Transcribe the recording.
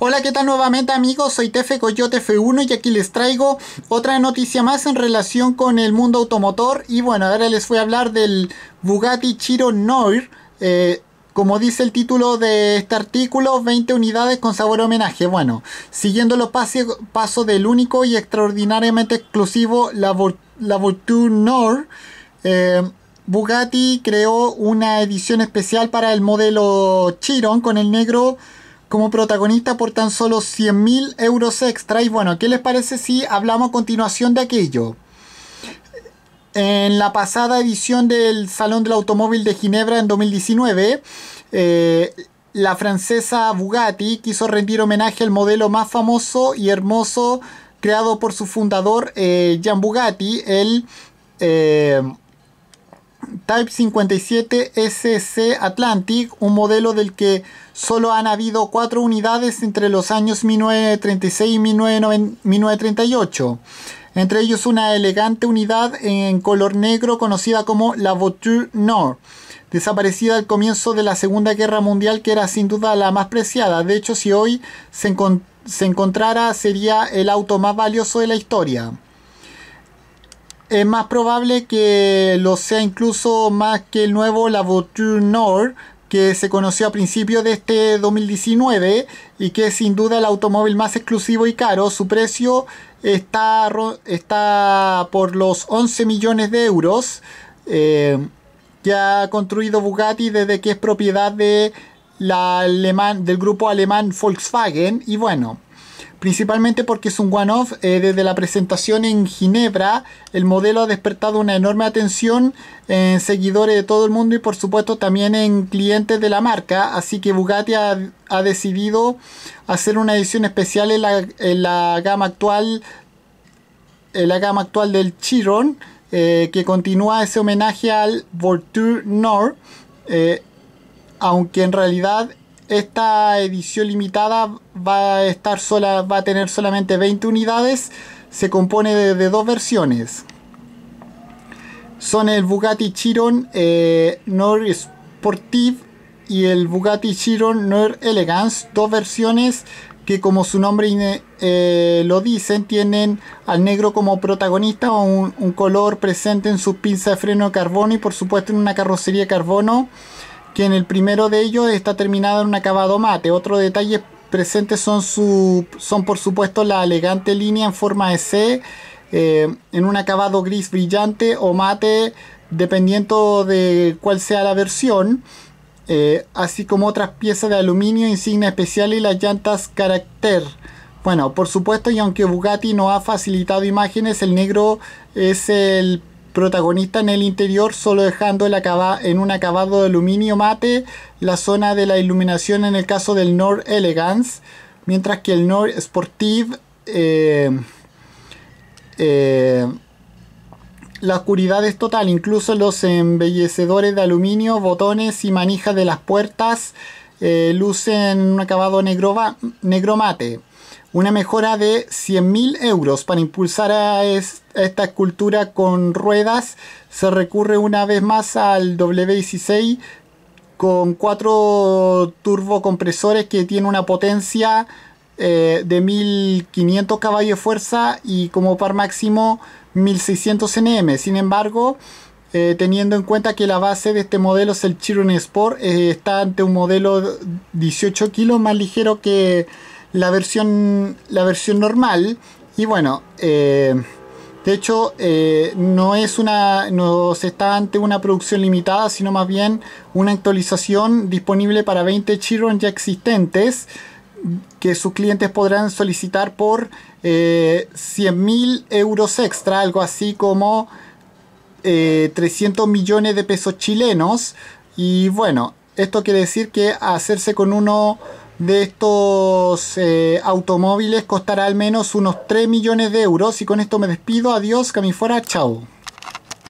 Hola, ¿qué tal nuevamente amigos? Soy Tefe Coyote F1 y aquí les traigo otra noticia más en relación con el mundo automotor. Y bueno, ahora les voy a hablar del Bugatti Chiron Noir. Eh, como dice el título de este artículo, 20 unidades con sabor homenaje. Bueno, siguiendo los pasos del único y extraordinariamente exclusivo La Voiture Noir. Eh, Bugatti creó una edición especial para el modelo Chiron con el negro como protagonista por tan solo 100.000 euros extra. Y bueno, ¿qué les parece si hablamos a continuación de aquello? En la pasada edición del Salón del Automóvil de Ginebra en 2019, eh, la francesa Bugatti quiso rendir homenaje al modelo más famoso y hermoso creado por su fundador eh, Jean Bugatti, el... Type 57 SC Atlantic, un modelo del que solo han habido cuatro unidades entre los años 1936 y 1938. Entre ellos una elegante unidad en color negro conocida como la Voiture Nord, desaparecida al comienzo de la Segunda Guerra Mundial que era sin duda la más preciada. De hecho, si hoy se encontrara sería el auto más valioso de la historia. Es más probable que lo sea incluso más que el nuevo La Voiture Nord que se conoció a principios de este 2019 y que es sin duda el automóvil más exclusivo y caro. Su precio está, está por los 11 millones de euros eh, que ha construido Bugatti desde que es propiedad del grupo alemán Volkswagen. Y bueno, principalmente porque es un one-off. Eh, desde la presentación en Ginebra, el modelo ha despertado una enorme atención en seguidores de todo el mundo y por supuesto también en clientes de la marca. Así que Bugatti ha, decidido hacer una edición especial en la, gama actual, en la gama actual del Chiron, eh, que continúa ese homenaje al Volture Nord. Eh, aunque en realidad esta edición limitada va a, estar sola, va a tener solamente 20 unidades. Se compone de, dos versiones. Son el Bugatti Chiron eh, Sportive y el Bugatti Chiron Noir Elegance. Dos versiones que como su nombre eh, lo dicen, tienen al negro como protagonista, o un color presente en sus pinzas de freno de carbono y por supuesto en una carrocería de carbono que en el primero de ellos está terminado en un acabado mate. Otro detalle presente son, su, son por supuesto la elegante línea en forma de C eh, en un acabado gris brillante o mate dependiendo de cuál sea la versión eh, así como otras piezas de aluminio insignia especial y las llantas carácter bueno por supuesto y aunque Bugatti no ha facilitado imágenes el negro es el protagonista en el interior, solo dejando el en un acabado de aluminio mate la zona de la iluminación en el caso del Nord Elegance, mientras que el Nord Sportive eh, eh, la oscuridad es total, incluso los embellecedores de aluminio, botones y manijas de las puertas eh, lucen un acabado negro mate una mejora de 100.000 euros. Para impulsar a, esta escultura con ruedas se recurre una vez más al W16 con cuatro turbocompresores que tiene una potencia eh, de 1500 caballos de fuerza y como par máximo 1600 Nm. Sin embargo, eh, teniendo en cuenta que la base de este modelo es el Chiron Sport, eh, está ante un modelo 18 kilos más ligero que la versión, la versión normal. Y bueno, eh, de hecho, eh, no es una. no se está ante una producción limitada, sino más bien una actualización disponible para 20 Chiron ya existentes que sus clientes podrán solicitar por eh, 100.000 euros extra, algo así como 300 eh, millones de pesos chilenos. Y bueno, esto quiere decir que hacerse con uno de estos eh, automóviles costará al menos unos 3 millones de euros. Y con esto me despido. Adiós, que a fuera. Chao.